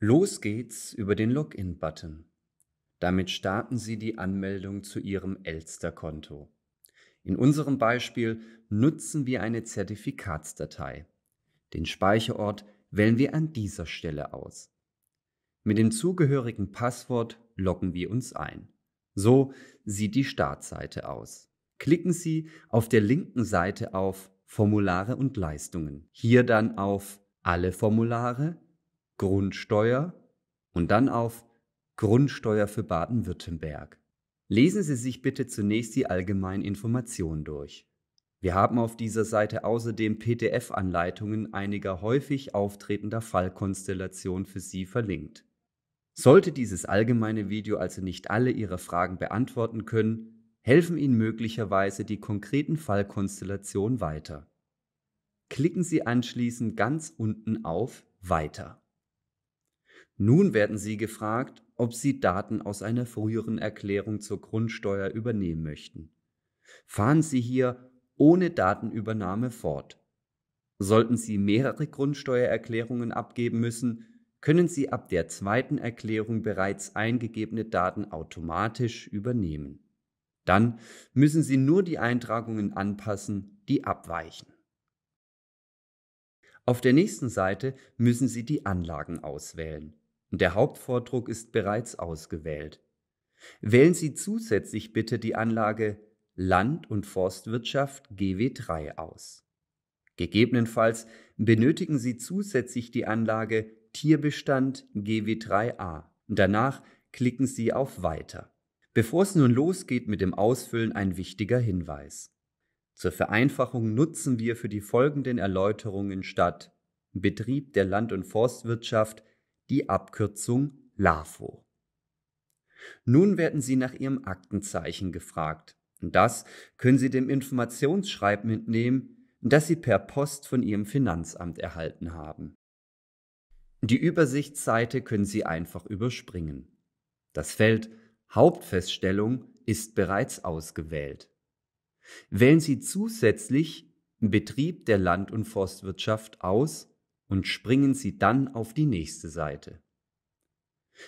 Los geht's über den Login-Button. Damit starten Sie die Anmeldung zu Ihrem Elster-Konto. In unserem Beispiel nutzen wir eine Zertifikatsdatei. Den Speicherort wählen wir an dieser Stelle aus. Mit dem zugehörigen Passwort loggen wir uns ein. So sieht die Startseite aus. Klicken Sie auf der linken Seite auf Formulare und Leistungen. Hier dann auf Alle Formulare Grundsteuer und dann auf Grundsteuer für Baden-Württemberg. Lesen Sie sich bitte zunächst die allgemeinen Informationen durch. Wir haben auf dieser Seite außerdem PDF-Anleitungen einiger häufig auftretender Fallkonstellationen für Sie verlinkt. Sollte dieses allgemeine Video also nicht alle Ihre Fragen beantworten können, helfen Ihnen möglicherweise die konkreten Fallkonstellationen weiter. Klicken Sie anschließend ganz unten auf Weiter. Nun werden sie gefragt, ob sie Daten aus einer früheren Erklärung zur Grundsteuer übernehmen möchten. Fahren Sie hier ohne Datenübernahme fort. Sollten Sie mehrere Grundsteuererklärungen abgeben müssen, können Sie ab der zweiten Erklärung bereits eingegebene Daten automatisch übernehmen. Dann müssen Sie nur die Eintragungen anpassen, die abweichen. Auf der nächsten Seite müssen Sie die Anlagen auswählen und der Hauptvordruck ist bereits ausgewählt. Wählen Sie zusätzlich bitte die Anlage Land- und Forstwirtschaft GW3 aus. Gegebenenfalls benötigen Sie zusätzlich die Anlage Tierbestand GW3a. Danach klicken Sie auf Weiter. Bevor es nun losgeht mit dem Ausfüllen ein wichtiger Hinweis. Zur Vereinfachung nutzen wir für die folgenden Erläuterungen statt Betrieb der Land- und Forstwirtschaft die Abkürzung LAFO. Nun werden Sie nach Ihrem Aktenzeichen gefragt. Und das können Sie dem Informationsschreiben mitnehmen, das Sie per Post von Ihrem Finanzamt erhalten haben. Die Übersichtsseite können Sie einfach überspringen. Das Feld Hauptfeststellung ist bereits ausgewählt. Wählen Sie zusätzlich Betrieb der Land- und Forstwirtschaft aus und springen Sie dann auf die nächste Seite.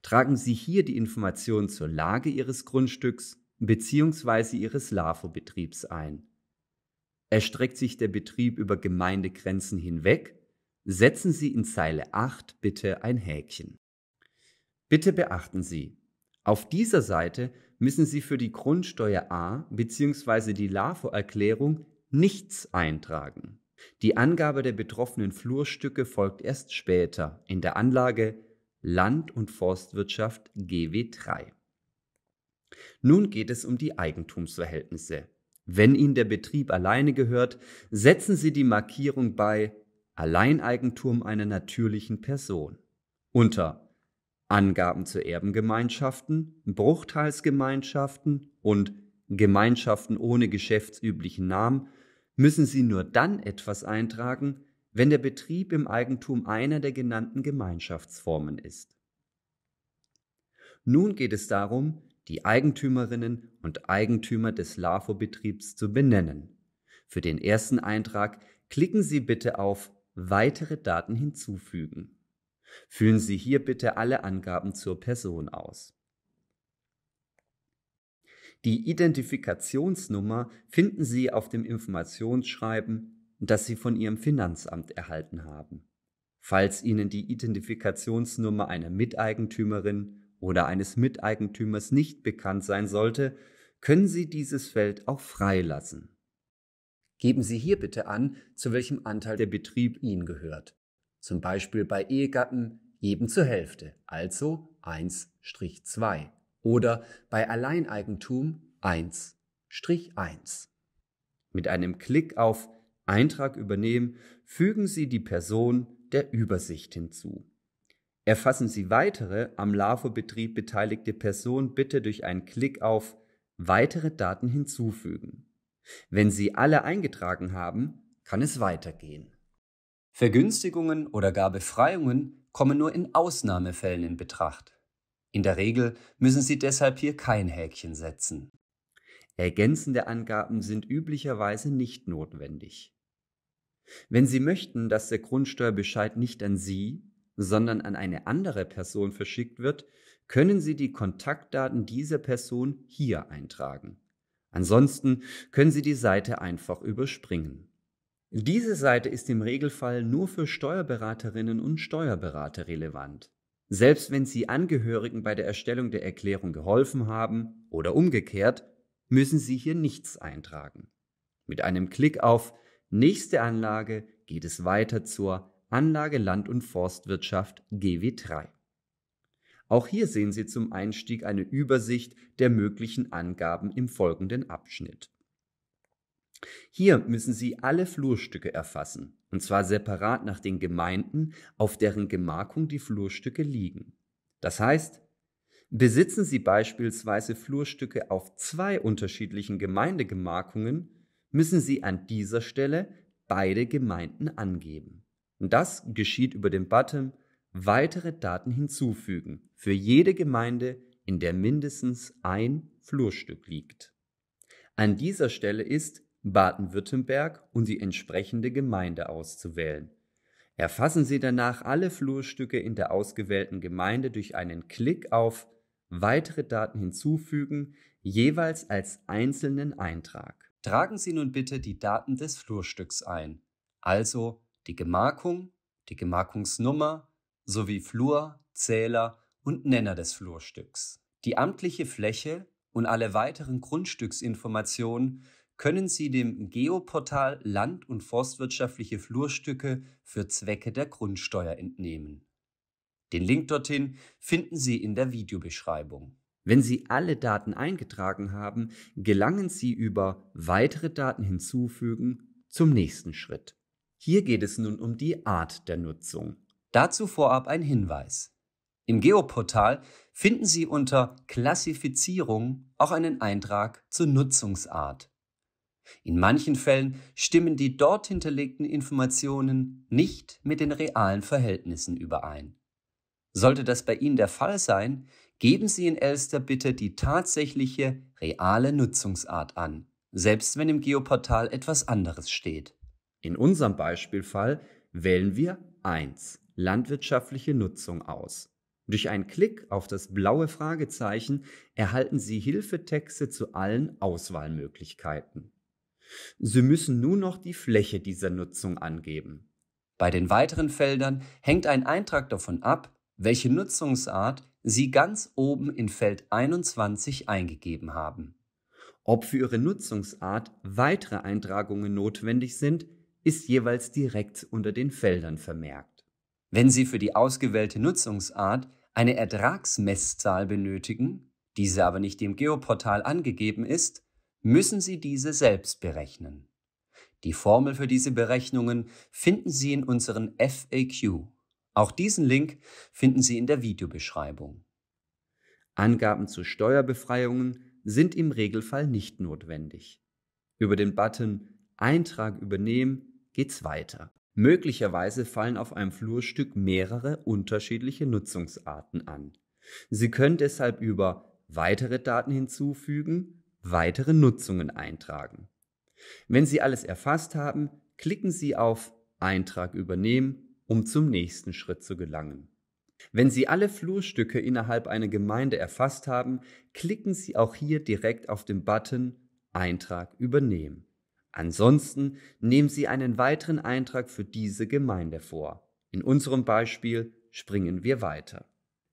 Tragen Sie hier die Informationen zur Lage Ihres Grundstücks bzw. Ihres LAFO-Betriebs ein. Erstreckt sich der Betrieb über Gemeindegrenzen hinweg, setzen Sie in Zeile 8 bitte ein Häkchen. Bitte beachten Sie, auf dieser Seite müssen Sie für die Grundsteuer A bzw. die LAFO-Erklärung nichts eintragen. Die Angabe der betroffenen Flurstücke folgt erst später in der Anlage Land- und Forstwirtschaft GW3. Nun geht es um die Eigentumsverhältnisse. Wenn Ihnen der Betrieb alleine gehört, setzen Sie die Markierung bei Alleineigentum einer natürlichen Person unter Angaben zu Erbengemeinschaften, Bruchteilsgemeinschaften und Gemeinschaften ohne geschäftsüblichen Namen müssen Sie nur dann etwas eintragen, wenn der Betrieb im Eigentum einer der genannten Gemeinschaftsformen ist. Nun geht es darum, die Eigentümerinnen und Eigentümer des LAFO-Betriebs zu benennen. Für den ersten Eintrag klicken Sie bitte auf Weitere Daten hinzufügen. Füllen Sie hier bitte alle Angaben zur Person aus. Die Identifikationsnummer finden Sie auf dem Informationsschreiben, das Sie von Ihrem Finanzamt erhalten haben. Falls Ihnen die Identifikationsnummer einer Miteigentümerin oder eines Miteigentümers nicht bekannt sein sollte, können Sie dieses Feld auch freilassen. Geben Sie hier bitte an, zu welchem Anteil der Betrieb Ihnen gehört. Zum Beispiel bei Ehegatten jedem zur Hälfte, also 1-2 oder bei Alleineigentum 1-1. Mit einem Klick auf Eintrag übernehmen fügen Sie die Person der Übersicht hinzu. Erfassen Sie weitere am LAVO-Betrieb beteiligte Personen bitte durch einen Klick auf Weitere Daten hinzufügen. Wenn Sie alle eingetragen haben, kann es weitergehen. Vergünstigungen oder gar Befreiungen kommen nur in Ausnahmefällen in Betracht. In der Regel müssen Sie deshalb hier kein Häkchen setzen. Ergänzende Angaben sind üblicherweise nicht notwendig. Wenn Sie möchten, dass der Grundsteuerbescheid nicht an Sie, sondern an eine andere Person verschickt wird, können Sie die Kontaktdaten dieser Person hier eintragen. Ansonsten können Sie die Seite einfach überspringen. Diese Seite ist im Regelfall nur für Steuerberaterinnen und Steuerberater relevant selbst wenn sie Angehörigen bei der Erstellung der Erklärung geholfen haben oder umgekehrt, müssen sie hier nichts eintragen. Mit einem Klick auf Nächste Anlage geht es weiter zur Anlage Land- und Forstwirtschaft GW3. Auch hier sehen Sie zum Einstieg eine Übersicht der möglichen Angaben im folgenden Abschnitt. Hier müssen Sie alle Flurstücke erfassen, und zwar separat nach den Gemeinden, auf deren Gemarkung die Flurstücke liegen. Das heißt, besitzen Sie beispielsweise Flurstücke auf zwei unterschiedlichen Gemeindegemarkungen, müssen Sie an dieser Stelle beide Gemeinden angeben. Und das geschieht über den Button Weitere Daten hinzufügen für jede Gemeinde, in der mindestens ein Flurstück liegt. An dieser Stelle ist Baden-Württemberg und die entsprechende Gemeinde auszuwählen. Erfassen Sie danach alle Flurstücke in der ausgewählten Gemeinde durch einen Klick auf Weitere Daten hinzufügen, jeweils als einzelnen Eintrag. Tragen Sie nun bitte die Daten des Flurstücks ein, also die Gemarkung, die Gemarkungsnummer sowie Flur, Zähler und Nenner des Flurstücks. Die amtliche Fläche und alle weiteren Grundstücksinformationen können Sie dem Geoportal Land- und forstwirtschaftliche Flurstücke für Zwecke der Grundsteuer entnehmen. Den Link dorthin finden Sie in der Videobeschreibung. Wenn Sie alle Daten eingetragen haben, gelangen Sie über Weitere Daten hinzufügen zum nächsten Schritt. Hier geht es nun um die Art der Nutzung. Dazu vorab ein Hinweis. Im Geoportal finden Sie unter Klassifizierung auch einen Eintrag zur Nutzungsart. In manchen Fällen stimmen die dort hinterlegten Informationen nicht mit den realen Verhältnissen überein. Sollte das bei Ihnen der Fall sein, geben Sie in Elster bitte die tatsächliche, reale Nutzungsart an, selbst wenn im Geoportal etwas anderes steht. In unserem Beispielfall wählen wir 1 landwirtschaftliche Nutzung aus. Durch einen Klick auf das blaue Fragezeichen erhalten Sie Hilfetexte zu allen Auswahlmöglichkeiten. Sie müssen nur noch die Fläche dieser Nutzung angeben. Bei den weiteren Feldern hängt ein Eintrag davon ab, welche Nutzungsart Sie ganz oben in Feld 21 eingegeben haben. Ob für Ihre Nutzungsart weitere Eintragungen notwendig sind, ist jeweils direkt unter den Feldern vermerkt. Wenn Sie für die ausgewählte Nutzungsart eine Ertragsmesszahl benötigen, diese aber nicht im Geoportal angegeben ist, müssen Sie diese selbst berechnen. Die Formel für diese Berechnungen finden Sie in unseren FAQ. Auch diesen Link finden Sie in der Videobeschreibung. Angaben zu Steuerbefreiungen sind im Regelfall nicht notwendig. Über den Button Eintrag übernehmen geht's weiter. Möglicherweise fallen auf einem Flurstück mehrere unterschiedliche Nutzungsarten an. Sie können deshalb über weitere Daten hinzufügen weitere Nutzungen eintragen. Wenn Sie alles erfasst haben, klicken Sie auf Eintrag übernehmen, um zum nächsten Schritt zu gelangen. Wenn Sie alle Flurstücke innerhalb einer Gemeinde erfasst haben, klicken Sie auch hier direkt auf den Button Eintrag übernehmen. Ansonsten nehmen Sie einen weiteren Eintrag für diese Gemeinde vor. In unserem Beispiel springen wir weiter.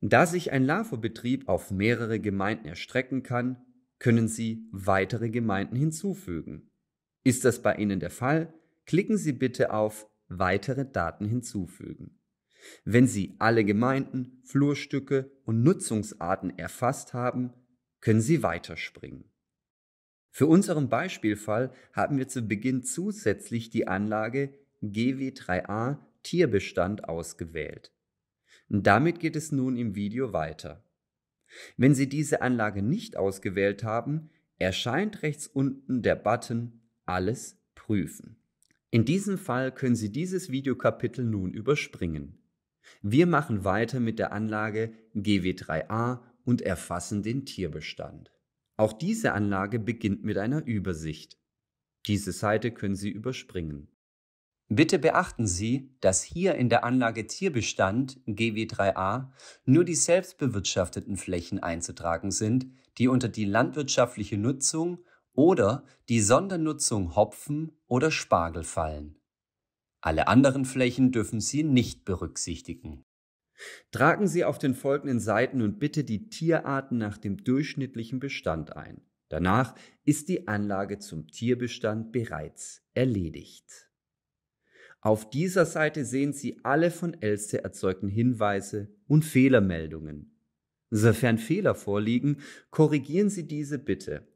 Da sich ein lafo betrieb auf mehrere Gemeinden erstrecken kann, können Sie weitere Gemeinden hinzufügen. Ist das bei Ihnen der Fall, klicken Sie bitte auf Weitere Daten hinzufügen. Wenn Sie alle Gemeinden, Flurstücke und Nutzungsarten erfasst haben, können Sie weiterspringen. Für unseren Beispielfall haben wir zu Beginn zusätzlich die Anlage GW3a Tierbestand ausgewählt. damit geht es nun im Video weiter. Wenn Sie diese Anlage nicht ausgewählt haben, erscheint rechts unten der Button Alles prüfen. In diesem Fall können Sie dieses Videokapitel nun überspringen. Wir machen weiter mit der Anlage GW3a und erfassen den Tierbestand. Auch diese Anlage beginnt mit einer Übersicht. Diese Seite können Sie überspringen. Bitte beachten Sie, dass hier in der Anlage Tierbestand GW3a nur die selbstbewirtschafteten Flächen einzutragen sind, die unter die landwirtschaftliche Nutzung oder die Sondernutzung Hopfen oder Spargel fallen. Alle anderen Flächen dürfen Sie nicht berücksichtigen. Tragen Sie auf den folgenden Seiten und bitte die Tierarten nach dem durchschnittlichen Bestand ein. Danach ist die Anlage zum Tierbestand bereits erledigt. Auf dieser Seite sehen Sie alle von Else erzeugten Hinweise und Fehlermeldungen. Sofern Fehler vorliegen, korrigieren Sie diese bitte.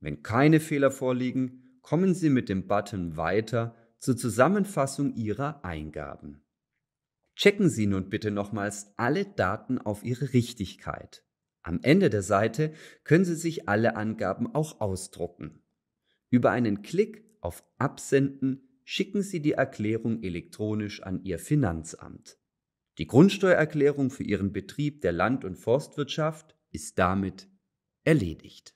Wenn keine Fehler vorliegen, kommen Sie mit dem Button Weiter zur Zusammenfassung Ihrer Eingaben. Checken Sie nun bitte nochmals alle Daten auf ihre Richtigkeit. Am Ende der Seite können Sie sich alle Angaben auch ausdrucken. Über einen Klick auf Absenden schicken Sie die Erklärung elektronisch an Ihr Finanzamt. Die Grundsteuererklärung für Ihren Betrieb der Land- und Forstwirtschaft ist damit erledigt.